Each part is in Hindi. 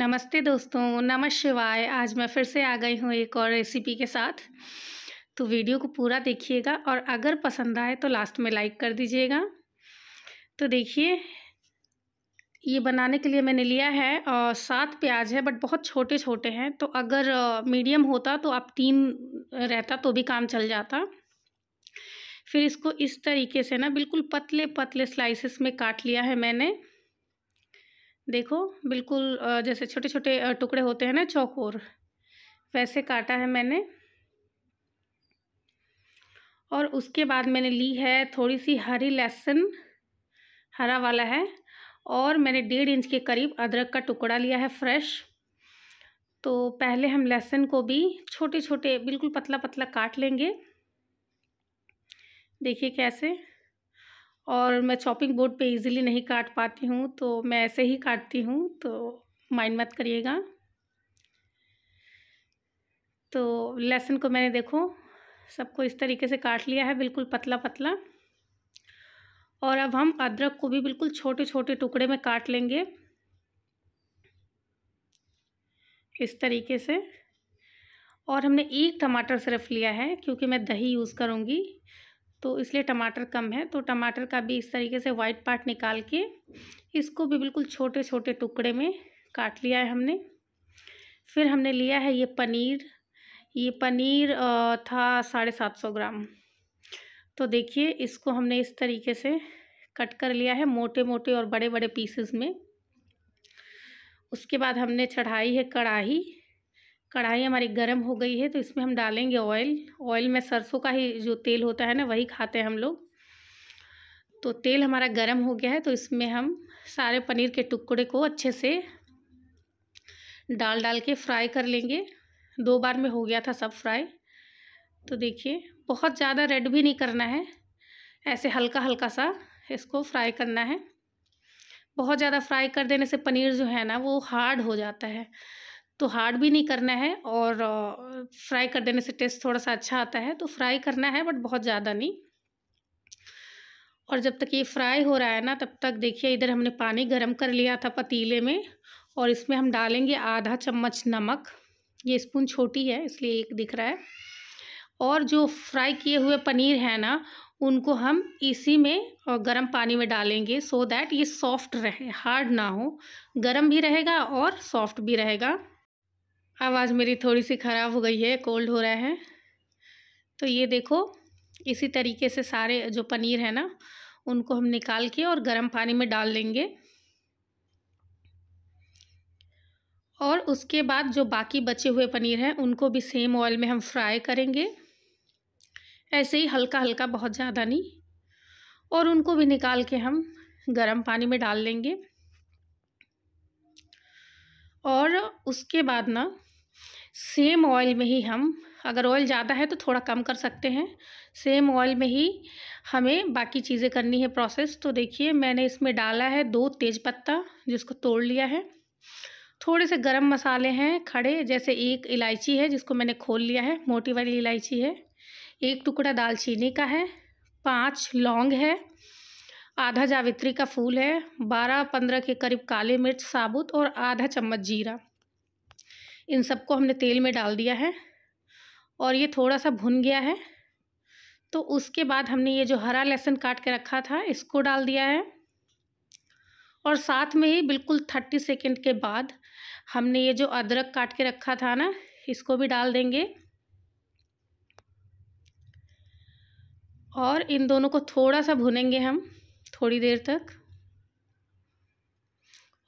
नमस्ते दोस्तों नमः शिवाय आज मैं फिर से आ गई हूँ एक और रेसिपी के साथ तो वीडियो को पूरा देखिएगा और अगर पसंद आए तो लास्ट में लाइक कर दीजिएगा तो देखिए ये बनाने के लिए मैंने लिया है और सात प्याज है बट बहुत छोटे छोटे हैं तो अगर मीडियम होता तो आप तीन रहता तो भी काम चल जाता फिर इसको इस तरीके से ना बिल्कुल पतले पतले स्लाइसिस में काट लिया है मैंने देखो बिल्कुल जैसे छोटे छोटे टुकड़े होते हैं ना चौकोर वैसे काटा है मैंने और उसके बाद मैंने ली है थोड़ी सी हरी लहसुन हरा वाला है और मैंने डेढ़ इंच के करीब अदरक का टुकड़ा लिया है फ्रेश तो पहले हम लहसुन को भी छोटे छोटे बिल्कुल पतला पतला काट लेंगे देखिए कैसे और मैं चॉपिंग बोर्ड पे इजीली नहीं काट पाती हूँ तो मैं ऐसे ही काटती हूँ तो माइंड मत करिएगा तो लहसुन को मैंने देखो सबको इस तरीके से काट लिया है बिल्कुल पतला पतला और अब हम अदरक को भी बिल्कुल छोटे छोटे टुकड़े में काट लेंगे इस तरीके से और हमने एक टमाटर सिर्फ लिया है क्योंकि मैं दही यूज़ करूँगी तो इसलिए टमाटर कम है तो टमाटर का भी इस तरीके से वाइट पार्ट निकाल के इसको भी बिल्कुल छोटे छोटे टुकड़े में काट लिया है हमने फिर हमने लिया है ये पनीर ये पनीर था साढ़े सात सौ ग्राम तो देखिए इसको हमने इस तरीके से कट कर लिया है मोटे मोटे और बड़े बड़े पीसेस में उसके बाद हमने चढ़ाई है कढ़ाई कढ़ाई हमारी गर्म हो गई है तो इसमें हम डालेंगे ऑयल ऑयल में सरसों का ही जो तेल होता है ना वही खाते हैं हम लोग तो तेल हमारा गर्म हो गया है तो इसमें हम सारे पनीर के टुकड़े को अच्छे से डाल डाल के फ्राई कर लेंगे दो बार में हो गया था सब फ्राई तो देखिए बहुत ज़्यादा रेड भी नहीं करना है ऐसे हल्का हल्का सा इसको फ्राई करना है बहुत ज़्यादा फ्राई कर देने से पनीर जो है ना वो हार्ड हो जाता है तो हार्ड भी नहीं करना है और फ्राई कर देने से टेस्ट थोड़ा सा अच्छा आता है तो फ्राई करना है बट बहुत ज़्यादा नहीं और जब तक ये फ्राई हो रहा है ना तब तक देखिए इधर हमने पानी गर्म कर लिया था पतीले में और इसमें हम डालेंगे आधा चम्मच नमक ये स्पून छोटी है इसलिए एक दिख रहा है और जो फ्राई किए हुए पनीर है ना उनको हम इसी में और गर्म पानी में डालेंगे सो so दैट ये सॉफ्ट रहे हार्ड ना हो गर्म भी रहेगा और सॉफ्ट भी रहेगा आवाज़ मेरी थोड़ी सी ख़राब हो गई है कोल्ड हो रहा है तो ये देखो इसी तरीके से सारे जो पनीर है ना उनको हम निकाल के और गर्म पानी में डाल देंगे और उसके बाद जो बाकी बचे हुए पनीर हैं उनको भी सेम ऑयल में हम फ्राई करेंगे ऐसे ही हल्का हल्का बहुत ज़्यादा नहीं और उनको भी निकाल के हम गर्म पानी में डाल लेंगे और उसके बाद ना सेम ऑयल में ही हम अगर ऑयल ज़्यादा है तो थोड़ा कम कर सकते हैं सेम ऑयल में ही हमें बाकी चीज़ें करनी है प्रोसेस तो देखिए मैंने इसमें डाला है दो तेज़पत्ता जिसको तोड़ लिया है थोड़े से गरम मसाले हैं खड़े जैसे एक इलायची है जिसको मैंने खोल लिया है मोटी वाली इलायची है एक टुकड़ा दालचीनी का है पाँच लौंग है आधा जावित्री का फूल है बारह पंद्रह के करीब काली मिर्च साबुत और आधा चम्मच जीरा इन सबको हमने तेल में डाल दिया है और ये थोड़ा सा भुन गया है तो उसके बाद हमने ये जो हरा लहसुन काट के रखा था इसको डाल दिया है और साथ में ही बिल्कुल थर्टी सेकेंड के बाद हमने ये जो अदरक काट के रखा था ना इसको भी डाल देंगे और इन दोनों को थोड़ा सा भुनेंगे हम थोड़ी देर तक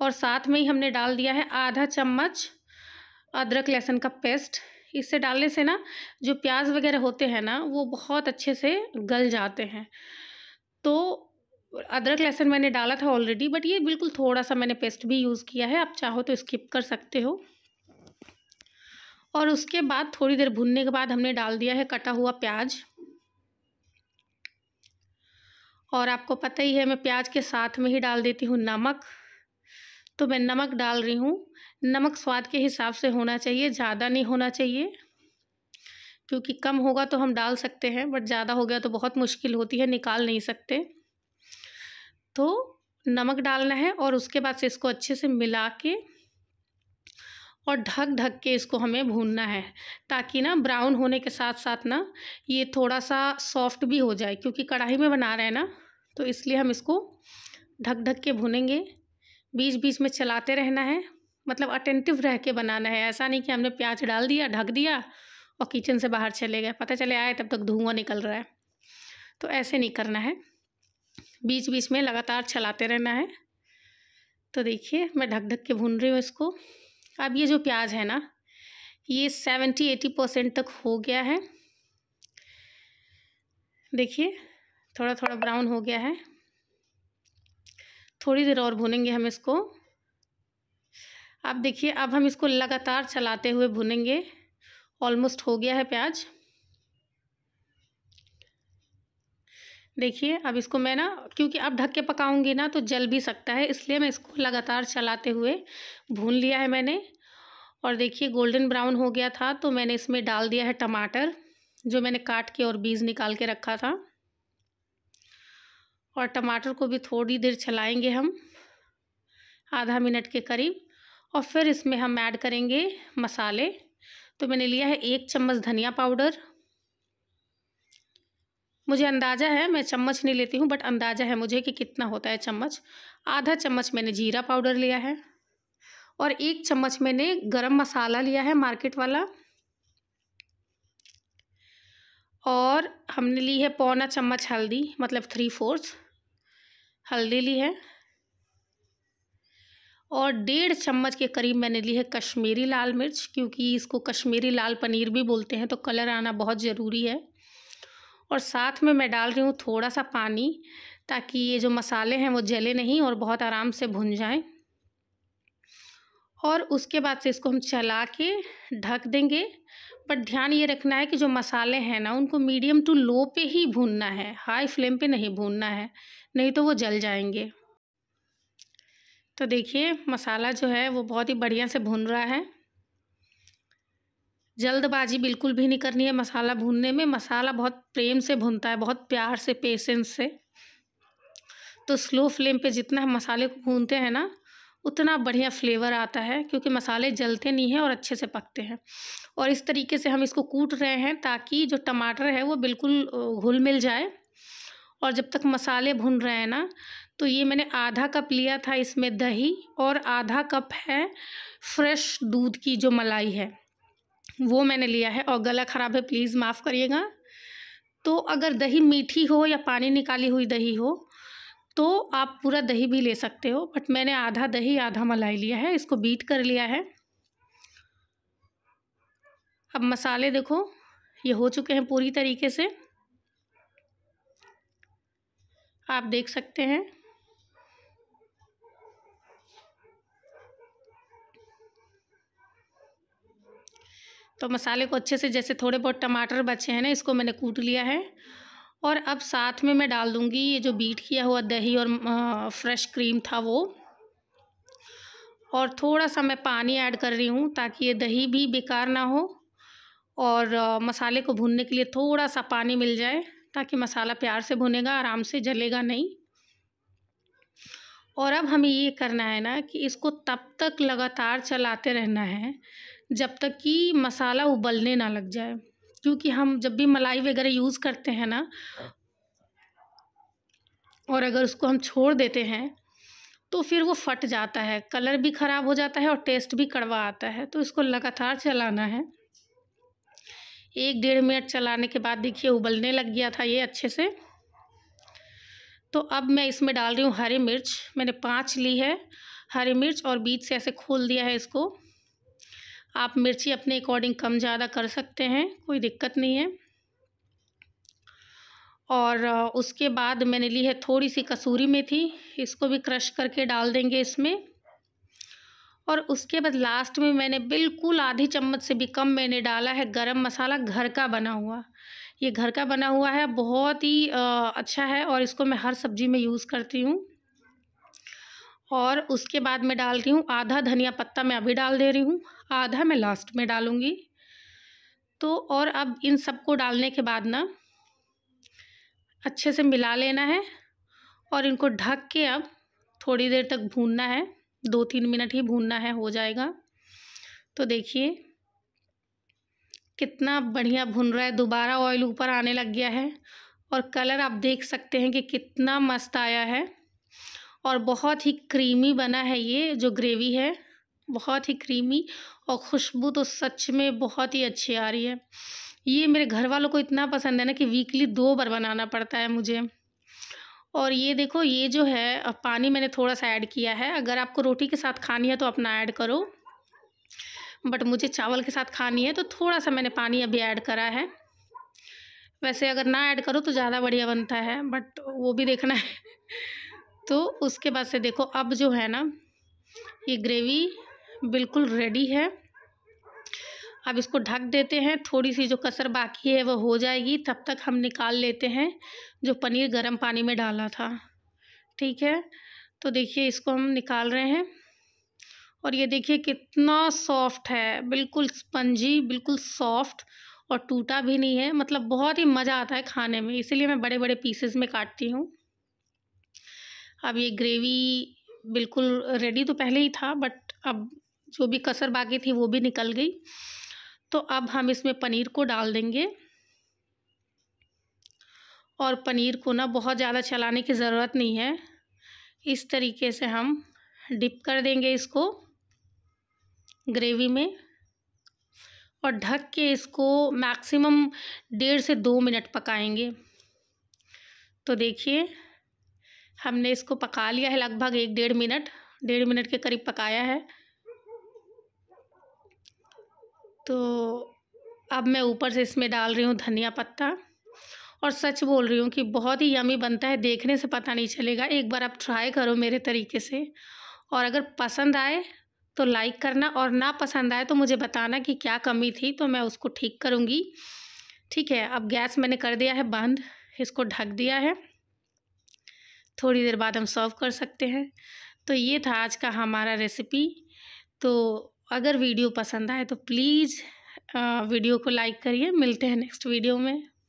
और साथ में ही हमने डाल दिया है आधा चम्मच अदरक लहसुन का पेस्ट इससे डालने से ना जो प्याज वगैरह होते हैं ना वो बहुत अच्छे से गल जाते हैं तो अदरक लहसुन मैंने डाला था ऑलरेडी बट ये बिल्कुल थोड़ा सा मैंने पेस्ट भी यूज़ किया है आप चाहो तो स्किप कर सकते हो और उसके बाद थोड़ी देर भुनने के बाद हमने डाल दिया है कटा हुआ प्याज और आपको पता ही है मैं प्याज के साथ में ही डाल देती हूँ नमक तो मैं नमक डाल रही हूँ नमक स्वाद के हिसाब से होना चाहिए ज़्यादा नहीं होना चाहिए क्योंकि कम होगा तो हम डाल सकते हैं बट ज़्यादा हो गया तो बहुत मुश्किल होती है निकाल नहीं सकते तो नमक डालना है और उसके बाद से इसको अच्छे से मिला के और ढक ढक के इसको हमें भूनना है ताकि ना ब्राउन होने के साथ साथ ना ये थोड़ा सा सॉफ्ट भी हो जाए क्योंकि कढ़ाई में बना रहे हैं ना तो इसलिए हम इसको ढक ढक के भूनेंगे बीच बीच में चलाते रहना है मतलब अटेंटिव रह के बनाना है ऐसा नहीं कि हमने प्याज डाल दिया ढक दिया और किचन से बाहर चले गए पता चले आए तब तक धुआं निकल रहा है तो ऐसे नहीं करना है बीच बीच में लगातार चलाते रहना है तो देखिए मैं ढक ढक के भून रही हूँ इसको अब ये जो प्याज है ना ये सेवेंटी एटी परसेंट तक हो गया है देखिए थोड़ा थोड़ा ब्राउन हो गया है थोड़ी देर और भुनेंगे हम इसको आप देखिए अब हम इसको लगातार चलाते हुए भुनेंगे ऑलमोस्ट हो गया है प्याज देखिए अब इसको मैं ना क्योंकि अब ढक के पकाऊंगी ना तो जल भी सकता है इसलिए मैं इसको लगातार चलाते हुए भून लिया है मैंने और देखिए गोल्डन ब्राउन हो गया था तो मैंने इसमें डाल दिया है टमाटर जो मैंने काट के और बीज निकाल के रखा था और टमाटर को भी थोड़ी देर चलाएंगे हम आधा मिनट के करीब और फिर इसमें हम ऐड करेंगे मसाले तो मैंने लिया है एक चम्मच धनिया पाउडर मुझे अंदाज़ा है मैं चम्मच नहीं लेती हूँ बट अंदाज़ा है मुझे कि कितना होता है चम्मच आधा चम्मच मैंने जीरा पाउडर लिया है और एक चम्मच मैंने गरम मसाला लिया है मार्केट वाला और हमने ली है पौना चम्मच हल्दी मतलब थ्री फोर्थ हल्दी ली है और डेढ़ चम्मच के करीब मैंने ली है कश्मीरी लाल मिर्च क्योंकि इसको कश्मीरी लाल पनीर भी बोलते हैं तो कलर आना बहुत ज़रूरी है और साथ में मैं डाल रही हूँ थोड़ा सा पानी ताकि ये जो मसाले हैं वो जले नहीं और बहुत आराम से भुन जाएं और उसके बाद से इसको हम चला के ढक देंगे पर ध्यान ये रखना है कि जो मसाले हैं ना उनको मीडियम टू लो पे ही भूनना है हाई फ्लेम पे नहीं भूनना है नहीं तो वो जल जाएंगे तो देखिए मसाला जो है वो बहुत ही बढ़िया से भून रहा है जल्दबाजी बिल्कुल भी नहीं करनी है मसाला भूनने में मसाला बहुत प्रेम से भूनता है बहुत प्यार से पेशेंस से तो स्लो फ्लेम पे जितना हम मसाले को भूनते हैं ना उतना बढ़िया फ्लेवर आता है क्योंकि मसाले जलते नहीं हैं और अच्छे से पकते हैं और इस तरीके से हम इसको कूट रहे हैं ताकि जो टमाटर है वो बिल्कुल घुल मिल जाए और जब तक मसाले भुन रहे हैं ना तो ये मैंने आधा कप लिया था इसमें दही और आधा कप है फ्रेश दूध की जो मलाई है वो मैंने लिया है और गला ख़राब है प्लीज़ माफ़ करिएगा तो अगर दही मीठी हो या पानी निकाली हुई दही हो तो आप पूरा दही भी ले सकते हो बट मैंने आधा दही आधा मलाई लिया है इसको बीट कर लिया है अब मसाले देखो ये हो चुके हैं पूरी तरीके से आप देख सकते हैं तो मसाले को अच्छे से जैसे थोड़े बहुत टमाटर बचे हैं ना इसको मैंने कूट लिया है और अब साथ में मैं डाल दूँगी ये जो बीट किया हुआ दही और फ्रेश क्रीम था वो और थोड़ा सा मैं पानी ऐड कर रही हूँ ताकि ये दही भी बेकार ना हो और मसाले को भूनने के लिए थोड़ा सा पानी मिल जाए ताकि मसाला प्यार से भुनेगा आराम से जलेगा नहीं और अब हमें ये करना है ना कि इसको तब तक लगातार चलाते रहना है जब तक कि मसाला उबलने ना लग जाए क्योंकि हम जब भी मलाई वगैरह यूज़ करते हैं ना और अगर उसको हम छोड़ देते हैं तो फिर वो फट जाता है कलर भी ख़राब हो जाता है और टेस्ट भी कड़वा आता है तो इसको लगातार चलाना है एक डेढ़ मिनट चलाने के बाद देखिए उबलने लग गया था ये अच्छे से तो अब मैं इसमें डाल रही हूँ हरी मिर्च मैंने पाँच ली है हरी मिर्च और बीच से ऐसे खोल दिया है इसको आप मिर्ची अपने अकॉर्डिंग कम ज़्यादा कर सकते हैं कोई दिक्कत नहीं है और उसके बाद मैंने ली है थोड़ी सी कसूरी मेथी इसको भी क्रश करके डाल देंगे इसमें और उसके बाद लास्ट में मैंने बिल्कुल आधी चम्मच से भी कम मैंने डाला है गरम मसाला घर का बना हुआ ये घर का बना हुआ है बहुत ही अच्छा है और इसको मैं हर सब्ज़ी में यूज़ करती हूँ और उसके बाद मैं डाल रही हूँ आधा धनिया पत्ता मैं अभी डाल दे रही हूँ आधा मैं लास्ट में डालूँगी तो और अब इन सबको डालने के बाद ना अच्छे से मिला लेना है और इनको ढक के अब थोड़ी देर तक भूनना है दो तीन मिनट ही भूनना है हो जाएगा तो देखिए कितना बढ़िया भुन रहा है दोबारा ऑयल ऊपर आने लग गया है और कलर आप देख सकते हैं कि कितना मस्त आया है और बहुत ही क्रीमी बना है ये जो ग्रेवी है बहुत ही क्रीमी और खुशबू तो सच में बहुत ही अच्छी आ रही है ये मेरे घर वालों को इतना पसंद है ना कि वीकली दो बार बनाना पड़ता है मुझे और ये देखो ये जो है पानी मैंने थोड़ा सा ऐड किया है अगर आपको रोटी के साथ खानी है तो अपना ऐड करो बट मुझे चावल के साथ खानी है तो थोड़ा सा मैंने पानी अभी ऐड करा है वैसे अगर ना ऐड करो तो ज़्यादा बढ़िया बनता है बट वो भी देखना है तो उसके बाद से देखो अब जो है ना ये ग्रेवी बिल्कुल रेडी है अब इसको ढक देते हैं थोड़ी सी जो कसर बाकी है वो हो जाएगी तब तक हम निकाल लेते हैं जो पनीर गर्म पानी में डाला था ठीक है तो देखिए इसको हम निकाल रहे हैं और ये देखिए कितना सॉफ्ट है बिल्कुल स्पंजी बिल्कुल सॉफ्ट और टूटा भी नहीं है मतलब बहुत ही मज़ा आता है खाने में इसीलिए मैं बड़े बड़े पीसेस में काटती हूँ अब ये ग्रेवी बिल्कुल रेडी तो पहले ही था बट अब जो भी कसर बाकी थी वो भी निकल गई तो अब हम इसमें पनीर को डाल देंगे और पनीर को ना बहुत ज़्यादा चलाने की ज़रूरत नहीं है इस तरीके से हम डिप कर देंगे इसको ग्रेवी में और ढक के इसको मैक्सिमम डेढ़ से दो मिनट पकाएंगे तो देखिए हमने इसको पका लिया है लगभग एक डेढ़ मिनट डेढ़ मिनट के करीब पकाया है तो अब मैं ऊपर से इसमें डाल रही हूँ धनिया पत्ता और सच बोल रही हूँ कि बहुत ही यमी बनता है देखने से पता नहीं चलेगा एक बार आप ट्राई करो मेरे तरीके से और अगर पसंद आए तो लाइक करना और ना पसंद आए तो मुझे बताना कि क्या कमी थी तो मैं उसको ठीक करूँगी ठीक है अब गैस मैंने कर दिया है बंद इसको ढक दिया है थोड़ी देर बाद हम सर्व कर सकते हैं तो ये था आज का हमारा रेसिपी तो अगर वीडियो पसंद आए तो प्लीज़ वीडियो को लाइक करिए मिलते हैं नेक्स्ट वीडियो में